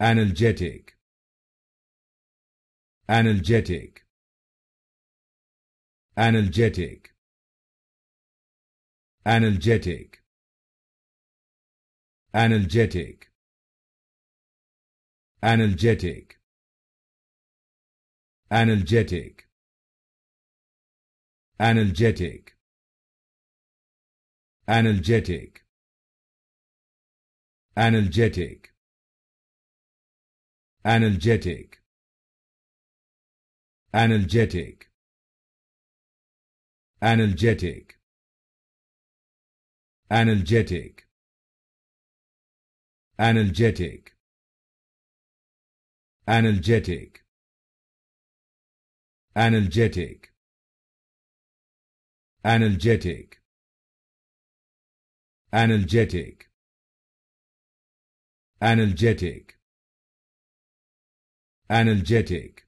analgetic analgetic analgetic analgetic analgetic analgetic analgetic analgetic analgetic analgetic analgetic analgetic analgetic analgetic analgetic analgetic analgetic analgetic analgetic analgetic analgetic